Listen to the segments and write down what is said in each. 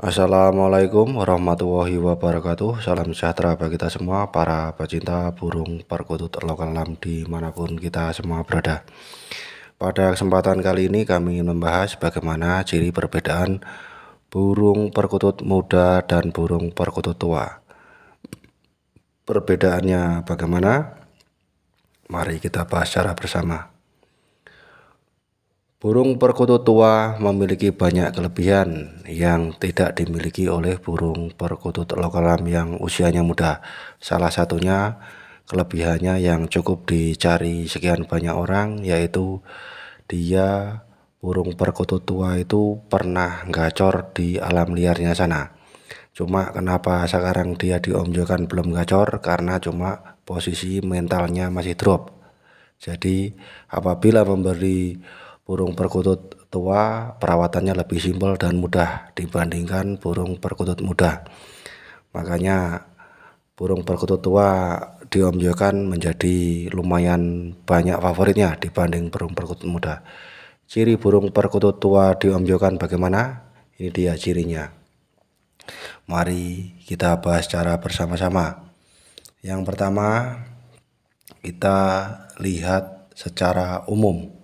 Assalamualaikum warahmatullahi wabarakatuh Salam sejahtera bagi kita semua Para pecinta burung perkutut lokal lam Dimanapun kita semua berada Pada kesempatan kali ini kami ingin membahas Bagaimana ciri perbedaan Burung perkutut muda dan burung perkutut tua Perbedaannya bagaimana? Mari kita bahas secara bersama Burung perkutut tua memiliki banyak kelebihan yang tidak dimiliki oleh burung perkutut lokal yang usianya muda. Salah satunya kelebihannya yang cukup dicari sekian banyak orang yaitu dia burung perkutut tua itu pernah gacor di alam liarnya sana. Cuma kenapa sekarang dia diomjokan belum gacor karena cuma posisi mentalnya masih drop. Jadi apabila memberi burung perkutut tua perawatannya lebih simpel dan mudah dibandingkan burung perkutut muda. Makanya burung perkutut tua diomjokan menjadi lumayan banyak favoritnya dibanding burung perkutut muda. Ciri burung perkutut tua diomjokan bagaimana? Ini dia cirinya. Mari kita bahas secara bersama-sama. Yang pertama, kita lihat secara umum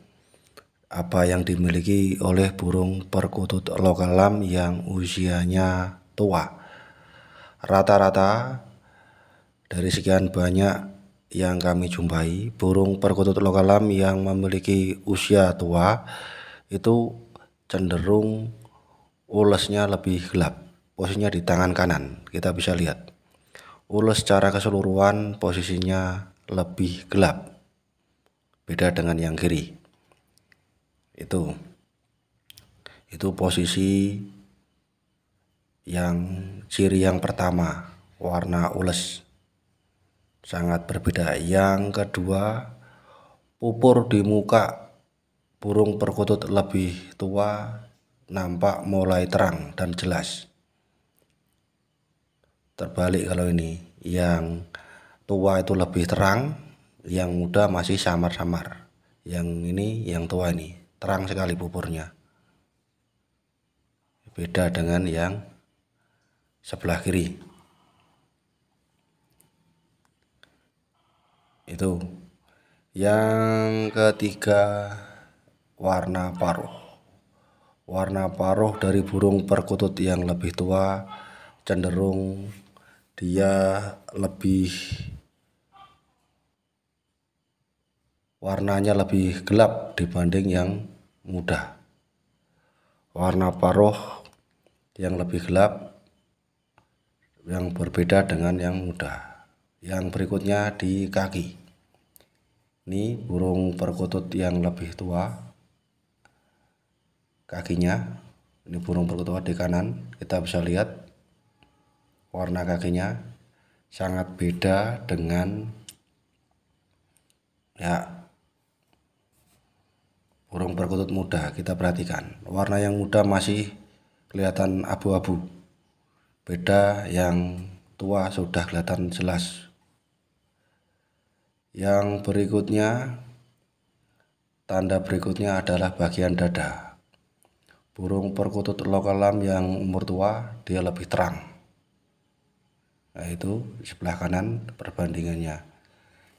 apa yang dimiliki oleh burung perkutut lokal lam yang usianya tua. Rata-rata dari sekian banyak yang kami jumpai, burung perkutut lokal lam yang memiliki usia tua itu cenderung ulesnya lebih gelap. Posisinya di tangan kanan, kita bisa lihat. ulas secara keseluruhan posisinya lebih gelap. Beda dengan yang kiri itu itu posisi yang ciri yang pertama warna ules sangat berbeda yang kedua pupur di muka burung perkutut lebih tua nampak mulai terang dan jelas terbalik kalau ini yang tua itu lebih terang yang muda masih samar-samar yang ini yang tua ini terang sekali buburnya beda dengan yang sebelah kiri itu yang ketiga warna paruh warna paruh dari burung perkutut yang lebih tua cenderung dia lebih warnanya lebih gelap dibanding yang muda. Warna paruh yang lebih gelap yang berbeda dengan yang muda. Yang berikutnya di kaki. Ini burung perkutut yang lebih tua. Kakinya, ini burung perkutut di kanan, kita bisa lihat warna kakinya sangat beda dengan ya burung perkutut muda kita perhatikan warna yang muda masih kelihatan abu-abu beda yang tua sudah kelihatan jelas yang berikutnya tanda berikutnya adalah bagian dada burung perkutut lokalam yang umur tua dia lebih terang nah itu sebelah kanan perbandingannya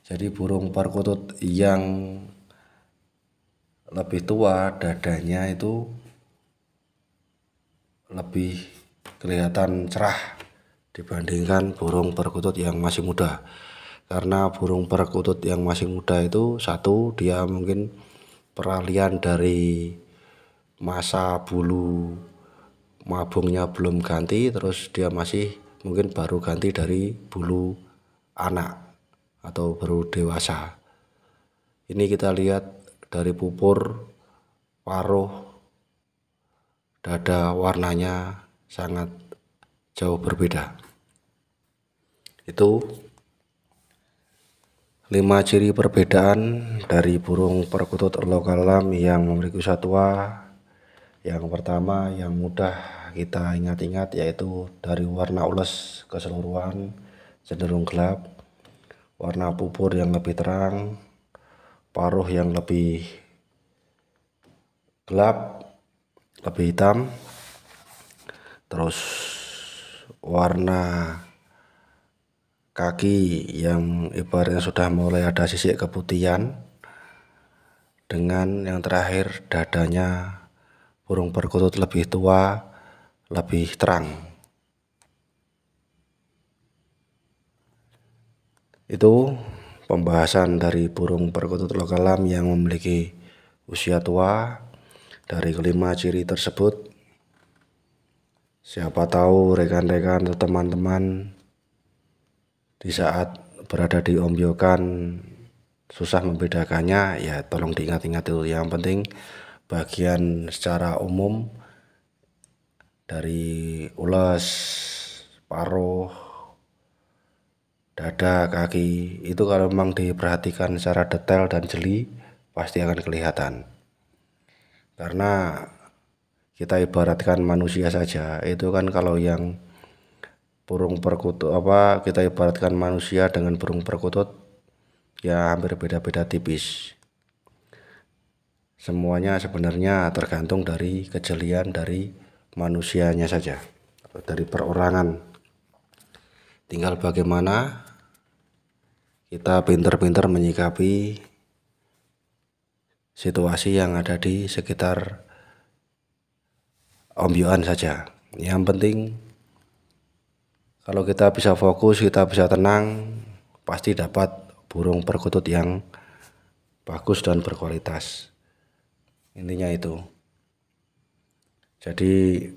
jadi burung perkutut yang lebih tua dadanya itu lebih kelihatan cerah dibandingkan burung perkutut yang masih muda karena burung perkutut yang masih muda itu satu dia mungkin peralihan dari masa bulu mabungnya belum ganti terus dia masih mungkin baru ganti dari bulu anak atau baru dewasa ini kita lihat dari pupur, paruh, dada warnanya sangat jauh berbeda. Itu lima ciri perbedaan dari burung perkutut lokal lam yang memiliki satwa. Yang pertama yang mudah kita ingat-ingat yaitu dari warna ulas keseluruhan cenderung gelap, warna pupur yang lebih terang, paruh yang lebih gelap lebih hitam terus warna kaki yang ibaratnya sudah mulai ada sisi keputihan dengan yang terakhir dadanya burung perkutut lebih tua lebih terang itu pembahasan dari burung perkutut lokalam yang memiliki usia tua dari kelima ciri tersebut siapa tahu rekan-rekan atau teman-teman di saat berada di ombyokan susah membedakannya ya tolong diingat-ingat itu yang penting bagian secara umum dari ulas paruh dada, kaki itu kalau memang diperhatikan secara detail dan jeli pasti akan kelihatan. Karena kita ibaratkan manusia saja, itu kan kalau yang burung perkutut apa kita ibaratkan manusia dengan burung perkutut ya hampir beda-beda tipis. Semuanya sebenarnya tergantung dari kejelian dari manusianya saja, dari perorangan tinggal bagaimana kita pinter-pinter menyikapi situasi yang ada di sekitar ombyuan saja. Yang penting kalau kita bisa fokus, kita bisa tenang, pasti dapat burung perkutut yang bagus dan berkualitas. Intinya itu. Jadi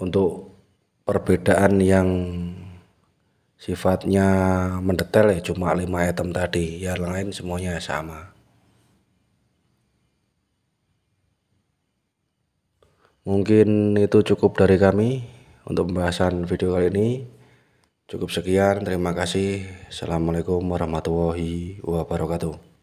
untuk perbedaan yang sifatnya mendetail ya cuma lima item tadi ya lain semuanya sama mungkin itu cukup dari kami untuk pembahasan video kali ini cukup sekian terima kasih assalamualaikum warahmatullahi wabarakatuh